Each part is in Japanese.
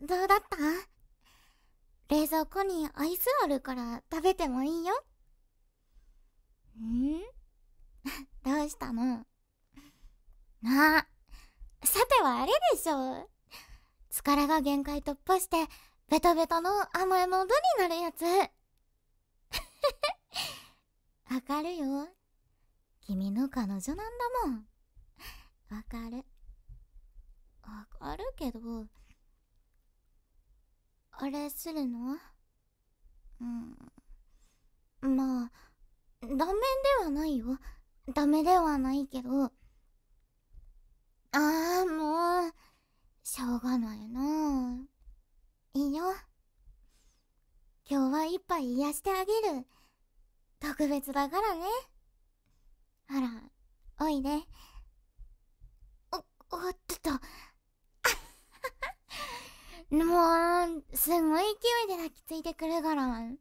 どうだった冷蔵庫にアイスあるから食べてもいいよ。ん どうしたのなあ、さてはあれでしょ疲れが限界突破して、ベトベトの甘モもドになるやつ。わかるよ。君の彼女なんだもん。わかる。わかるけど、あれするのうんまあダメではないよダメではないけどああもうしょうがないないいよ今日は一杯癒してあげる特別だからねあらおいで、ねもう、すごい勢いで抱きついてくるから。まっ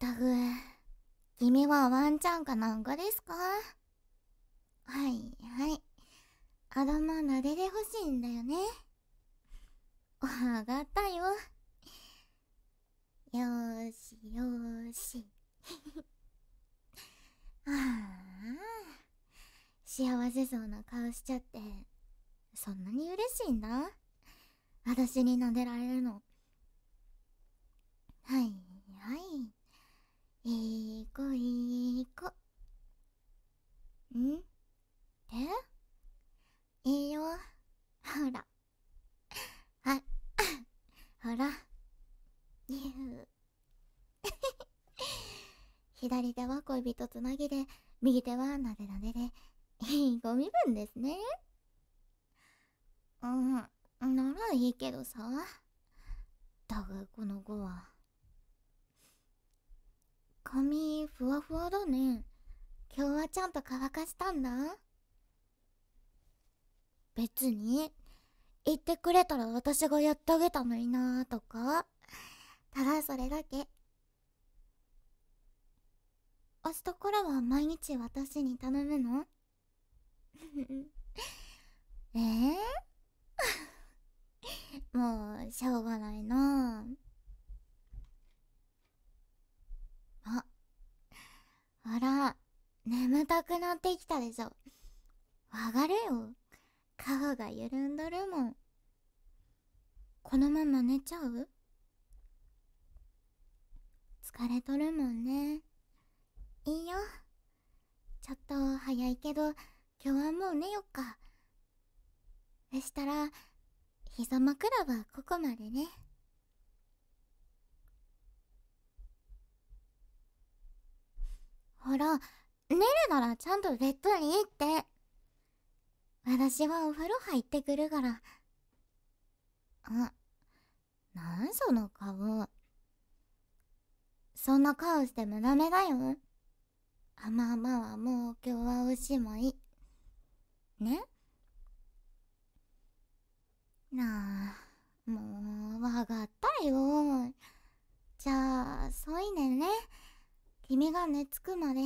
たく、君はワンちゃんかなんかですかはいはい。頭撫でてほしいんだよね。わかったよ。よーしよーし。ああ、幸せそうな顔しちゃって、そんなに嬉しいんだ。私に撫でられるのはいはいいい子いい子んえいいよほらは ほらにゅう左手は恋人つなぎで右手はなでなででいいご身分ですねうんならいいけどさだがこの子は髪ふわふわだね今日はちゃんと乾かしたんだ別に言ってくれたら私がやってあげたのになとかただそれだけ明日からは毎日私に頼むのえ えーもしょうがないなああら眠たくなってきたでしょわかるよ顔が緩んどるもんこのまま寝ちゃう疲れとるもんねいいよちょっと早いけど今日はもう寝よっかそしたら膝枕はここまでねほら寝るならちゃんとベッドに行って私はお風呂入ってくるからあなんその顔そんな顔してもダメだよあまあまはもう今日はおしまいねなあもうわかったよじゃあそいねんね君が寝つくまで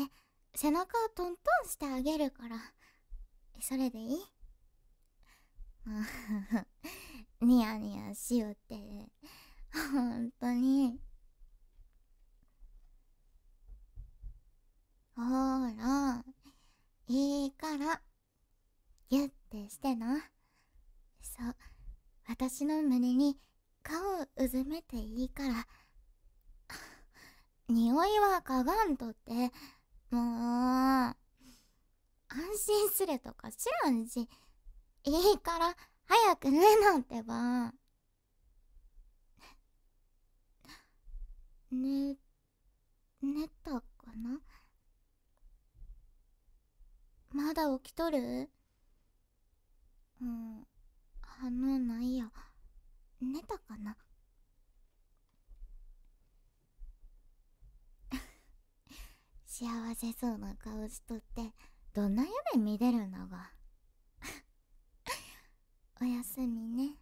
背中をトントンしてあげるからそれでいい ニヤニヤしよってほんとにほらいいからギュッてしてなそう私の胸に顔をうずめていいから 匂いは嗅がんとってもう安心するとか知らんしいいから早く寝なんてば寝寝たかなまだ起きとるうん反応ないや寝たかな 幸せそうな顔しとってどんな夢見れるのが おやすみね